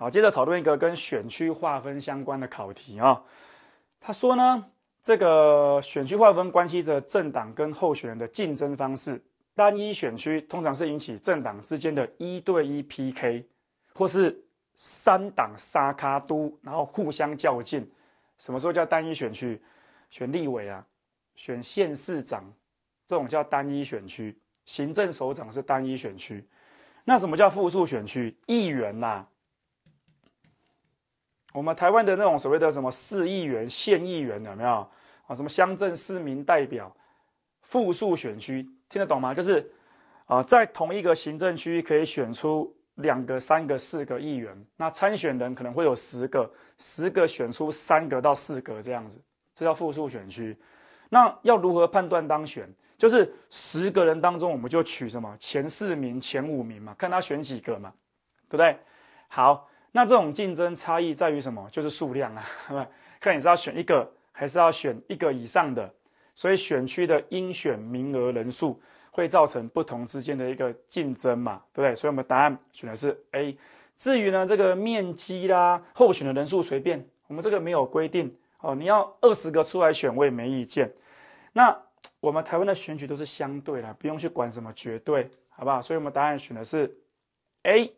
好，接着讨论一个跟选区划分相关的考题啊。他说呢，这个选区划分关系着政党跟候选人的竞争方式。单一选区通常是引起政党之间的一对一 PK，或是三党杀卡都，然后互相较劲。什么时候叫单一选区？选立委啊，选县市长，这种叫单一选区。行政首长是单一选区。那什么叫复数选区？议员呐。我们台湾的那种所谓的什么市议员、县议员，有没有啊？什么乡镇市民代表、复数选区，听得懂吗？就是啊，在同一个行政区可以选出两个、三个、四个议员，那参选人可能会有十个，十个选出三个到四个这样子，这叫复数选区。那要如何判断当选？就是十个人当中，我们就取什么前四名、前五名嘛，看他选几个嘛，对不对？好。那这种竞争差异在于什么？就是数量啊，好 吧？看你是要选一个，还是要选一个以上的，所以选区的应选名额人数会造成不同之间的一个竞争嘛，对不对？所以我们答案选的是 A。至于呢，这个面积啦，候选的人数随便，我们这个没有规定哦。你要二十个出来选，我也没意见。那我们台湾的选举都是相对的，不用去管什么绝对，好不好？所以我们答案选的是 A。